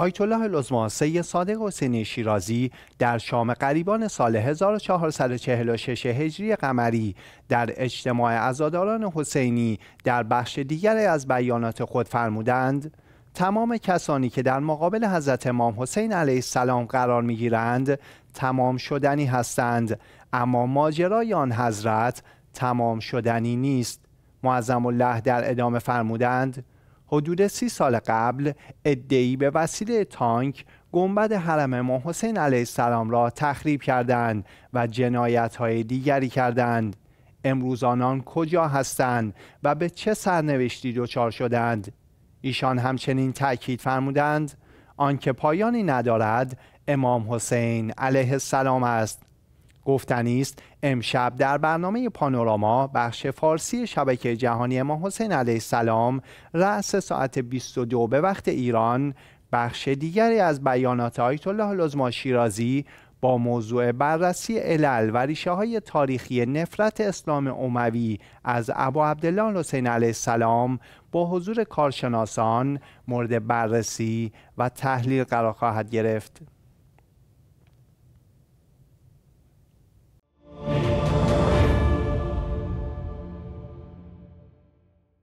آیت الله العظما صادق حسینی شیرازی در شام قریبان سال 1446 هجری قمری در اجتماع عزاداران حسینی در بخش دیگری از بیانات خود فرمودند تمام کسانی که در مقابل حضرت امام حسین علیه السلام قرار می گیرند تمام شدنی هستند اما ماجرای آن حضرت تمام شدنی نیست معظم الله در ادامه فرمودند حدود سی سال قبل ادعی به وسیله تانک گنبد حرم امام حسین علیه السلام را تخریب کردند و جنایت های دیگری کردند امروز آنان کجا هستند و به چه سرنوشتی دچار شدند ایشان همچنین تأکید فرمودند آنکه پایانی ندارد امام حسین علیه السلام است گفتنی است امشب در برنامه پانوراما بخش فارسی شبکه جهانی ما حسین علیه السلام رأس ساعت 22 به وقت ایران بخش دیگری از بیانات آیت الله لزما شیرازی با موضوع بررسی علل و ریشه های تاریخی نفرت اسلام عموی از ابو عبدالله حسین علیه السلام با حضور کارشناسان مورد بررسی و تحلیل قرار خواهد گرفت.